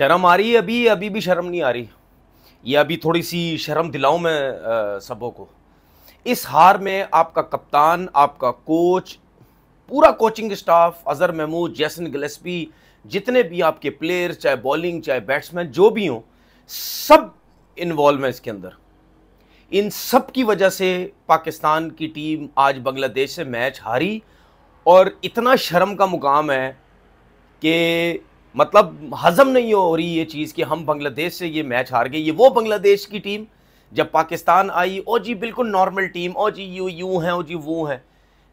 शर्म आ रही है अभी अभी भी शर्म नहीं आ रही ये अभी थोड़ी सी शर्म दिलाऊं मैं सबों को इस हार में आपका कप्तान आपका कोच पूरा कोचिंग स्टाफ अजहर महमूद जैसन गलेसपी जितने भी आपके प्लेयर चाहे बॉलिंग चाहे बैट्समैन जो भी हों सब इन्वॉल्व हैं इसके अंदर इन सब की वजह से पाकिस्तान की टीम आज बांग्लादेश से मैच हारी और इतना शर्म का मुकाम है कि मतलब हजम नहीं हो रही ये चीज़ कि हम बांग्लादेश से ये मैच हार गए ये वो बांग्लादेश की टीम जब पाकिस्तान आई ओ जी बिल्कुल नॉर्मल टीम ओ जी यू यू हैं ओ जी वो हैं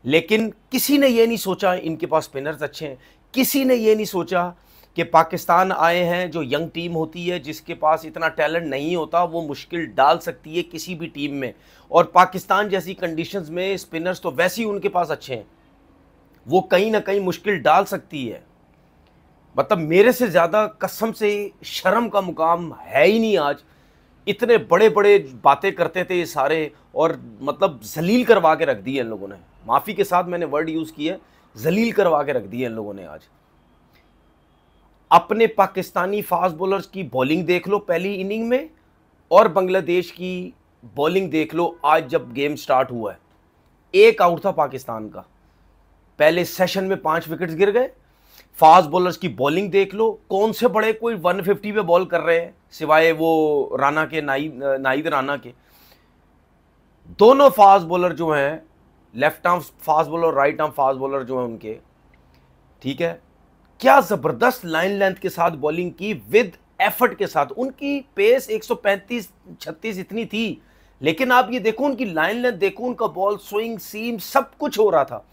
लेकिन किसी ने ये नहीं सोचा इनके पास स्पिनर्स अच्छे हैं किसी ने ये नहीं सोचा कि पाकिस्तान आए हैं जो यंग टीम होती है जिसके पास इतना टैलेंट नहीं होता वो मुश्किल डाल सकती है किसी भी टीम में और पाकिस्तान जैसी कंडीशंस में स्पिनर्स तो वैसे ही उनके पास अच्छे हैं वो कहीं ना कहीं मुश्किल डाल सकती है मतलब मेरे से ज़्यादा कसम से शर्म का मुकाम है ही नहीं आज इतने बड़े बड़े बातें करते थे ये सारे और मतलब जलील करवा के रख दिए इन लोगों ने माफ़ी के साथ मैंने वर्ड यूज़ किया है जलील करवा के रख दिए इन लोगों ने आज अपने पाकिस्तानी फास्ट बॉलर्स की बॉलिंग देख लो पहली इनिंग में और बांग्लादेश की बॉलिंग देख लो आज जब गेम स्टार्ट हुआ है एक आउट था पाकिस्तान का पहले सेशन में पाँच विकेट्स गिर गए फास्ट बॉलर्स की बॉलिंग देख लो कौन से बड़े कोई 150 पे बॉल कर रहे हैं सिवाय वो राना के नाई नाइद राना के दोनों फास्ट बॉलर जो हैं left arm fast bowler right arm fast bowler जो हैं उनके ठीक है क्या ज़बरदस्त लाइन लेंथ के साथ बॉलिंग की विद एफर्ट के साथ उनकी पेस 135 36 इतनी थी लेकिन आप ये देखो उनकी लाइन लेंथ देखो उनका बॉल स्विंग सीम सब कुछ हो रहा था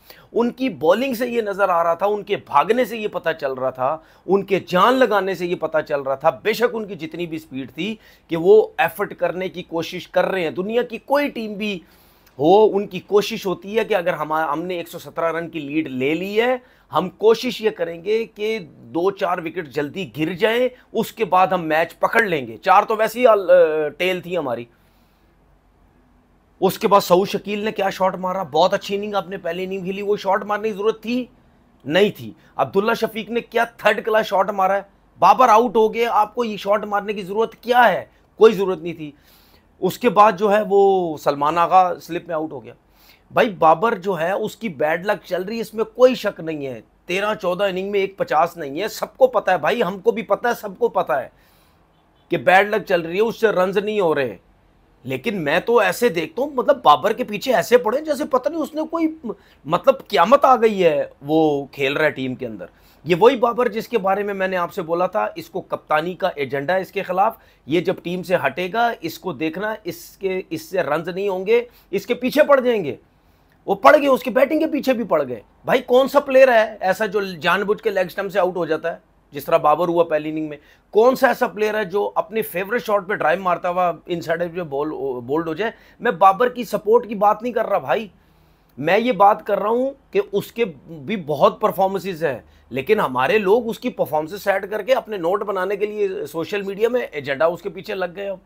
उनकी बॉलिंग से ये नज़र आ रहा था उनके भागने से ये पता चल रहा था उनके जान लगाने से ये पता चल रहा था बेशक उनकी जितनी भी स्पीड थी कि वो एफर्ट करने की कोशिश कर रहे हैं दुनिया की कोई टीम भी हो उनकी कोशिश होती है कि अगर हम हमने 117 रन की लीड ले ली है हम कोशिश ये करेंगे कि दो चार विकेट जल्दी गिर जाएं उसके बाद हम मैच पकड़ लेंगे चार तो वैसी टेल थी हमारी उसके बाद सऊ शकील ने क्या शॉट मारा बहुत अच्छी इनिंग आपने पहले इनिंग खेली वो शॉट मारने की ज़रूरत थी नहीं थी अब्दुल्ला शफीक ने क्या थर्ड क्लास शॉट मारा है बाबर आउट हो गए आपको ये शॉट मारने की ज़रूरत क्या है कोई ज़रूरत नहीं थी उसके बाद जो है वो सलमान आगा स्लिप में आउट हो गया भाई बाबर जो है उसकी बैड लक चल रही है इसमें कोई शक नहीं है तेरह चौदह इनिंग में एक पचास नहीं है सबको पता है भाई हमको भी पता है सबको पता है कि बैड लक चल रही है उससे रन नहीं हो रहे लेकिन मैं तो ऐसे देखता हूँ मतलब बाबर के पीछे ऐसे पड़े जैसे पता नहीं उसने कोई मतलब क्यामत आ गई है वो खेल रहा है टीम के अंदर ये वही बाबर जिसके बारे में मैंने आपसे बोला था इसको कप्तानी का एजेंडा इसके खिलाफ ये जब टीम से हटेगा इसको देखना इसके इससे रन नहीं होंगे इसके पीछे पड़ जाएंगे वो पड़ गए उसकी बैटिंग के पीछे भी पड़ गए भाई कौन सा प्लेयर है ऐसा जो जानबूझ के लेग स्टम्प से आउट हो जाता है जिस तरह बाबर हुआ पहली इनिंग में कौन सा ऐसा प्लेयर है जो अपने फेवरेट शॉट पे ड्राइव मारता हुआ इन साइड जो बॉल बोल्ड हो जाए मैं बाबर की सपोर्ट की बात नहीं कर रहा भाई मैं ये बात कर रहा हूँ कि उसके भी बहुत परफॉर्मेंसेज हैं लेकिन हमारे लोग उसकी परफॉर्मेंसेज सेट करके अपने नोट बनाने के लिए सोशल मीडिया में एजेंडा उसके पीछे लग गए अब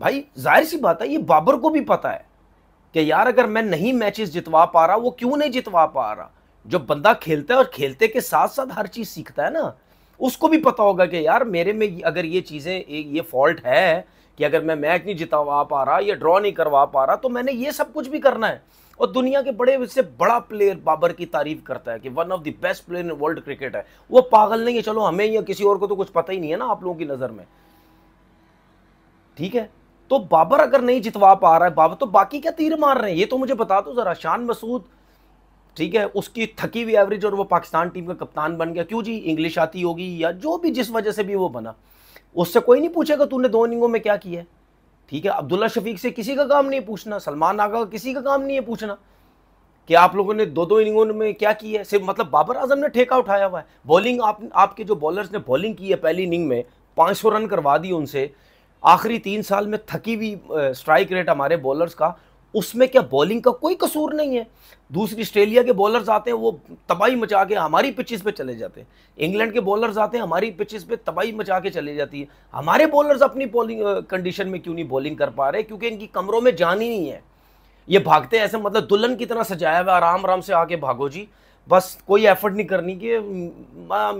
भाई जाहिर सी बात है ये बाबर को भी पता है कि यार अगर मैं नहीं मैचेस जितवा पा रहा वो क्यों नहीं जितवा पा रहा जो बंदा खेलता है और खेलते के साथ साथ हर चीज़ सीखता है ना उसको भी पता होगा कि यार मेरे में अगर ये चीज़ें ये फॉल्ट है कि अगर मैं मैच नहीं जितावा पा रहा या ड्रॉ नहीं करवा पा रहा तो मैंने ये सब कुछ भी करना है और दुनिया के बड़े से बड़ा प्लेयर बाबर की तारीफ करता है कि one of the best player in world cricket है वो पागल नहीं है चलो हमें या किसी और को तो कुछ पता ही नहीं है ना आप लोगों की नज़र में ठीक है तो बाबर अगर नहीं जितवा पा रहा है बाबर तो बाकी क्या तीर मार रहे हैं ये तो मुझे बता दो जरा शान मसूद ठीक है उसकी थकी हुई एवरेज और वो पाकिस्तान टीम का कप्तान बन गया क्यों जी इंग्लिश आती होगी या जो भी जिस वजह से भी वो बना उससे कोई नहीं पूछेगा तूने दो इनिंगों में क्या किया है ठीक है अब्दुल्ला शफीक से किसी का काम नहीं पूछना सलमान आगा का किसी का काम नहीं है पूछना कि आप लोगों ने दो दो इनिंगों में क्या किया है सिर्फ मतलब बाबर आजम ने ठेका उठाया हुआ है बॉलिंग आप आपके जो बॉलर्स ने बॉलिंग की है पहली इनिंग में 500 रन करवा दी उनसे आखिरी तीन साल में थकी हुई स्ट्राइक रेट हमारे बॉलर्स का उसमें क्या बॉलिंग का कोई कसूर नहीं है दूसरी ऑस्ट्रेलिया के बॉलर्स आते हैं वो तबाही मचा के हमारी पिचिस पे चले जाते हैं इंग्लैंड के बॉलर्स आते हैं हमारी पिचिस पे तबाही मचा के चले जाती है हमारे बॉलर्स अपनी बॉलिंग कंडीशन में क्यों नहीं बॉलिंग कर पा रहे क्योंकि इनकी कमरों में जान ही नहीं है ये भागते हैं ऐसे मतलब दुल्हन की तरह सजाया हुआ आराम आराम से आके भागो जी बस कोई एफर्ट नहीं करनी कि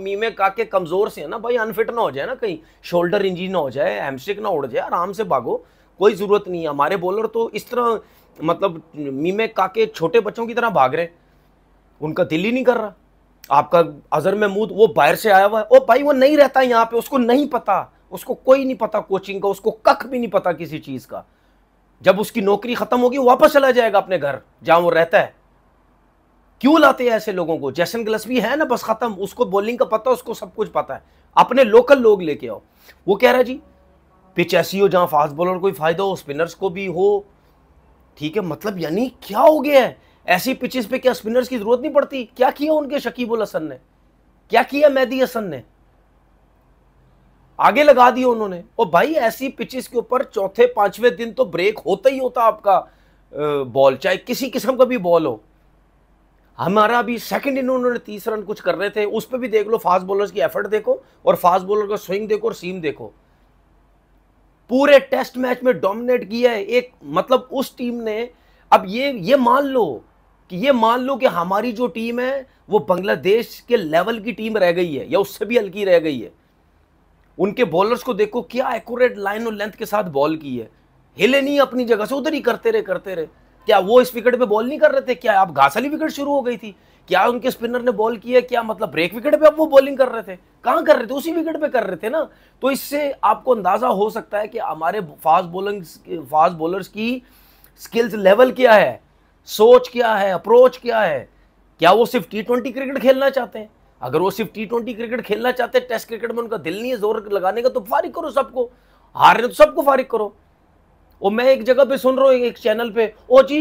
मीमे काके कमज़ोर से है ना भाई अनफिट ना हो जाए ना कहीं शोल्डर इंजरी ना हो जाए हेमस्टिक ना उड़ जाए आराम से भागो कोई ज़रूरत नहीं है हमारे बॉलर तो इस तरह मतलब मीमे काके छोटे बच्चों की तरह भाग रहे उनका दिल ही नहीं कर रहा आपका अजहर महमूद वो बाहर से आया हुआ है ओ भाई वो नहीं रहता यहाँ पे उसको नहीं पता उसको कोई नहीं पता कोचिंग का उसको कख भी नहीं पता किसी चीज़ का जब उसकी नौकरी ख़त्म होगी वापस चला जाएगा अपने घर जहां वो रहता है क्यों लाते हैं ऐसे लोगों को जैसन ग्लस भी है ना बस ख़त्म उसको बॉलिंग का पता उसको सब कुछ पता है अपने लोकल लोग लेके आओ वो कह रहा है जी पिच ऐसी हो जहाँ फास्ट बॉलर को भी फ़ायदा हो स्पिनर्स को भी हो ठीक है मतलब यानी क्या हो गया है ऐसी पिचेस पे क्या स्पिनर्स की जरूरत नहीं पड़ती क्या किया उनके शकीबुल हसन ने क्या किया मैदी हसन ने आगे लगा दिया उन्होंने और भाई ऐसी पिचेस के ऊपर चौथे पांचवें दिन तो ब्रेक होता ही होता आपका बॉल चाहे किसी किस्म का भी बॉल हो हमारा अभी सेकंड इन उन्होंने तीस रन कुछ कर रहे थे उस पर भी देख लो फास्ट बॉलर्स की एफर्ट देखो और फास्ट बॉलर का स्विंग देखो और सीम देखो पूरे टेस्ट मैच में डोमिनेट किया है एक मतलब उस टीम ने अब ये ये मान लो कि ये मान लो कि हमारी जो टीम है वो बांग्लादेश के लेवल की टीम रह गई है या उससे भी हल्की रह गई है उनके बॉलर्स को देखो क्या एक्यूरेट लाइन और लेंथ के साथ बॉल की है हिले नहीं अपनी जगह से उधर ही करते रहे करते रहे क्या वो इस विकेट पे बॉल नहीं कर रहे थे क्या आप घासली विकेट शुरू हो गई थी क्या उनके स्पिनर ने बॉल की है क्या मतलब ब्रेक विकेट पे अब वो बॉलिंग कर रहे थे कहाँ कर रहे थे उसी विकेट पे कर रहे थे ना तो इससे आपको अंदाजा हो सकता है कि हमारे फास्ट बॉलिंग फास्ट बॉलर्स की स्किल्स लेवल क्या है सोच क्या है अप्रोच क्या है क्या वो सिर्फ टी ट्वेंटी क्रिकेट खेलना चाहते हैं अगर वो सिर्फ टी ट्वेंटी क्रिकेट खेलना चाहते हैं टेस्ट क्रिकेट में उनका दिल नहीं है जोर लगाने का तो फारिग करो सबको हार रहे तो सबको फारिग करो और मैं एक जगह पे सुन रहा हूँ एक चैनल पे ओ जी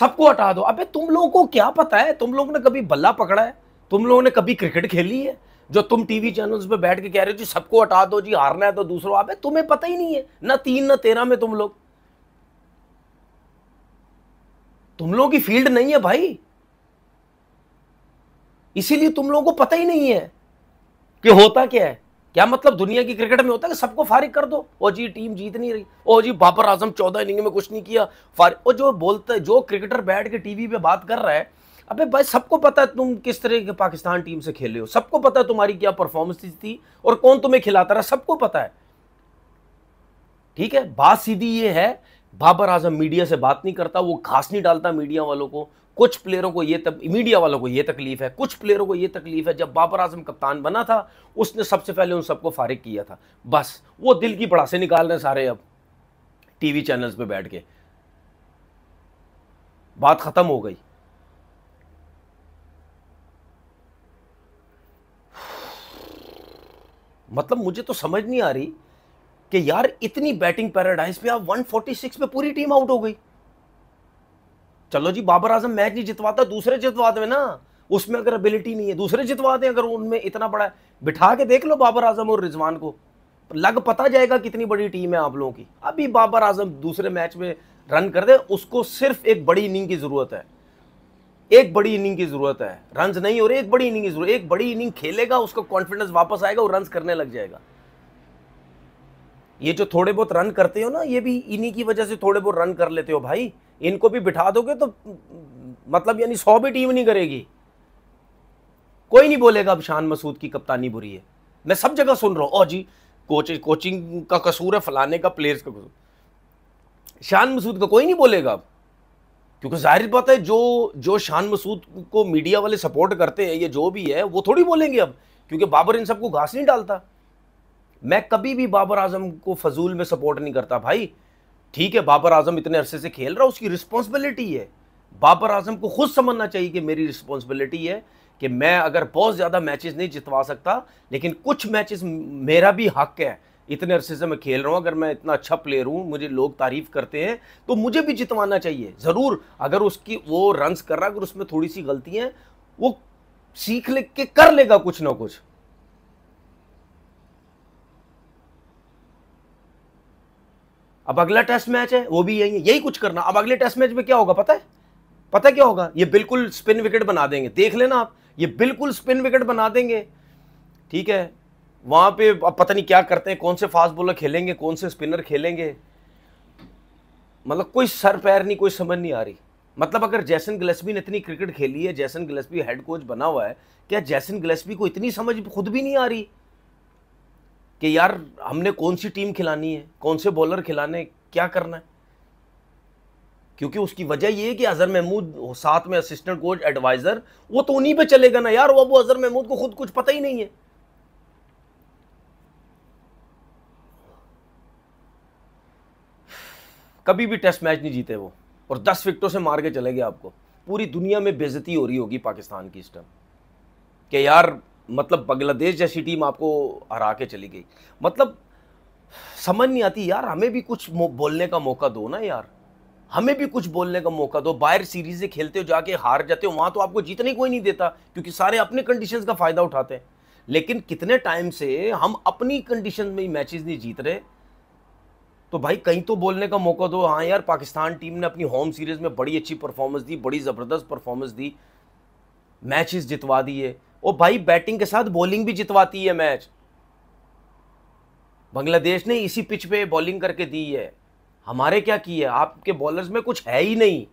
सबको हटा दो अबे तुम लोगों को क्या पता है तुम लोगों ने कभी बल्ला पकड़ा है तुम लोगों ने कभी क्रिकेट खेली है जो तुम टीवी चैनल्स पे बैठ के कह रहे हो जी सबको हटा दो जी हारना है तो दूसरों अबे तुम्हें पता ही नहीं है ना तीन ना तेरह में तुम लोग तुम लोगों की फील्ड नहीं है भाई इसीलिए तुम लोगों को पता ही नहीं है कि होता क्या है क्या मतलब दुनिया की क्रिकेट में होता है कि सबको फारिग कर दो ओ जी टीम जीत नहीं रही ओ जी बाबर आजम चौदह इनिंग में कुछ नहीं किया फारिग ओ जो बोलते जो क्रिकेटर बैठ के टीवी पे बात कर रहा है अबे भाई सबको पता है तुम किस तरह के पाकिस्तान टीम से खेले हो सबको पता है तुम्हारी क्या परफॉर्मेंस थी और कौन तुम्हें खिलाता रहा सबको पता है ठीक है बात सीधी ये है बाबर आजम मीडिया से बात नहीं करता वो घास नहीं डालता मीडिया वालों को कुछ प्लेयरों को ये तक मीडिया वालों को ये तकलीफ है कुछ प्लेयरों को ये तकलीफ है जब बाबर आजम कप्तान बना था उसने सबसे पहले उन सबको फारिग किया था बस वो दिल की बड़ा से निकाल रहे हैं सारे अब टीवी चैनल्स पे बैठ के बात खत्म हो गई मतलब मुझे तो समझ नहीं आ रही कि यार इतनी बैटिंग पैराडाइज पे आप 146 पे पूरी टीम आउट हो गई चलो जी बाबर आजम मैच नहीं जितवाता दूसरे जितवा दे ना उसमें अगर एबिलिटी नहीं है दूसरे जितवा दें अगर उनमें इतना बड़ा है बिठा के देख लो बाबर आजम और रिजवान को लग पता जाएगा कितनी बड़ी टीम है आप लोगों की अभी बाबर आजम दूसरे मैच में रन कर दे उसको सिर्फ एक बड़ी इनिंग की ज़रूरत है एक बड़ी इनिंग की ज़रूरत है रन नहीं हो रहे एक बड़ी इनिंग की ज़रूरत एक बड़ी इनिंग खेलेगा उसका कॉन्फिडेंस वापस आएगा और रन करने लग जाएगा ये जो थोड़े बहुत रन करते हो ना ये भी इन्हीं की वजह से थोड़े बहुत रन कर लेते हो भाई इनको भी बिठा दोगे तो मतलब यानी सौ भी टीम नहीं करेगी कोई नहीं बोलेगा अब शान मसूद की कप्तानी बुरी है मैं सब जगह सुन रहा हूँ ओ जी कोच कोचिंग का कसूर है फलाने का प्लेयर्स का कसूर शान मसूद का कोई नहीं बोलेगा अब क्योंकि जाहिर बात है जो जो शान मसूद को मीडिया वाले सपोर्ट करते हैं ये जो भी है वो थोड़ी बोलेंगे अब क्योंकि बाबर इन सबको घास नहीं डालता मैं कभी भी बाबर आजम को फजूल में सपोर्ट नहीं करता भाई ठीक है बाबर आजम इतने अरसे से खेल रहा उसकी रिस्पॉन्सिबिलिटी है बाबर आजम को खुद समझना चाहिए कि मेरी रिस्पॉन्सिबिलिटी है कि मैं अगर बहुत ज़्यादा मैचेस नहीं जितवा सकता लेकिन कुछ मैचेस मेरा भी हक है इतने अरसे से मैं खेल रहा हूँ अगर मैं इतना अच्छा प्लेयर हूँ मुझे लोग तारीफ करते हैं तो मुझे भी जितवाना चाहिए ज़रूर अगर उसकी वो रन्स कर रहा है अगर उसमें थोड़ी सी गलतियाँ वो सीख ले के कर लेगा कुछ ना कुछ अब अगला टेस्ट मैच है वो भी यही है यही कुछ करना अब अगले टेस्ट मैच में क्या होगा पता है पता है क्या होगा ये बिल्कुल स्पिन विकेट बना देंगे देख लेना आप ये बिल्कुल स्पिन विकेट बना देंगे ठीक है वहां पे अब पता नहीं क्या करते हैं कौन से फास्ट बॉलर खेलेंगे कौन से स्पिनर खेलेंगे मतलब कोई सर पैर नहीं कोई समझ नहीं आ रही मतलब अगर जैसन ग्लेसबी ने इतनी क्रिकेट खेली है जैसन गिलेस्पी हेड कोच बना हुआ है क्या जैसन ग्लेसबी को इतनी समझ खुद भी नहीं आ रही कि यार हमने कौन सी टीम खिलानी है कौन से बॉलर खिलाने क्या करना है क्योंकि उसकी वजह यह है कि अजहर महमूद साथ में असिस्टेंट कोच एडवाइज़र वो तो उन्हीं पे चलेगा ना यार वो अब अजहर महमूद को खुद कुछ पता ही नहीं है कभी भी टेस्ट मैच नहीं जीते वो और दस विकटों से मार के चले गए आपको पूरी दुनिया में बेजती हो रही होगी पाकिस्तान की इस टाइम कि यार मतलब बांग्लादेश जैसी टीम आपको हरा के चली गई मतलब समझ नहीं आती यार हमें भी कुछ बोलने का मौका दो ना यार हमें भी कुछ बोलने का मौका दो बाहर सीरीज खेलते हो जाके हार जाते हो वहां तो आपको जीतने कोई नहीं देता क्योंकि सारे अपने कंडीशंस का फ़ायदा उठाते हैं लेकिन कितने टाइम से हम अपनी कंडीशन में ही मैचेस नहीं जीत रहे तो भाई कहीं तो बोलने का मौका दो हाँ यार पाकिस्तान टीम ने अपनी होम सीरीज़ में बड़ी अच्छी परफॉर्मेंस दी बड़ी ज़बरदस्त परफॉर्मेंस दी मैचेस जितवा दिए वो भाई बैटिंग के साथ बॉलिंग भी जितवाती है मैच बांग्लादेश ने इसी पिच पे बॉलिंग करके दी है हमारे क्या किए आपके बॉलर्स में कुछ है ही नहीं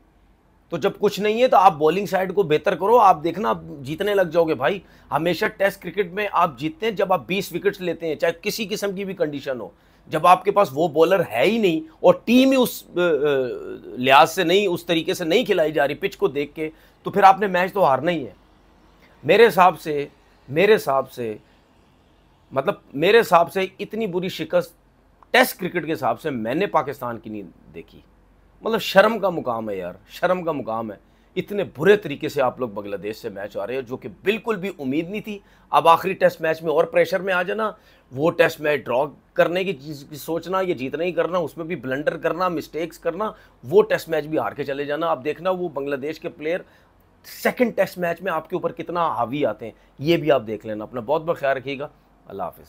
तो जब कुछ नहीं है तो आप बॉलिंग साइड को बेहतर करो आप देखना आप जीतने लग जाओगे भाई हमेशा टेस्ट क्रिकेट में आप जीतते हैं जब आप 20 विकेट्स लेते हैं चाहे किसी किस्म की भी कंडीशन हो जब आपके पास वो बॉलर है ही नहीं और टीम ही उस लिहाज से नहीं उस तरीके से नहीं खिलाई जा रही पिच को देख के तो फिर आपने मैच तो हारना ही है मेरे हिसाब से मेरे हिसाब से मतलब मेरे हिसाब से इतनी बुरी शिकस्त टेस्ट क्रिकेट के हिसाब से मैंने पाकिस्तान की नहीं देखी मतलब शर्म का मुकाम है यार शर्म का मुकाम है इतने बुरे तरीके से आप लोग बांग्लादेश से मैच आ रहे हो जो कि बिल्कुल भी उम्मीद नहीं थी अब आखिरी टेस्ट मैच में और प्रेशर में आ जाना वो टेस्ट मैच ड्रॉ करने की चीज़ की सोचना या जीतना ही करना उसमें भी ब्लंडर करना मिस्टेक्स करना वो टेस्ट मैच भी हार के चले जाना आप देखना वो बांग्लादेश के प्लेयर सेकेंड टेस्ट मैच में आपके ऊपर कितना हावी आते हैं ये भी आप देख लेना अपना बहुत बहुत ख्याल रखिएगा अल्लाह हाफिज़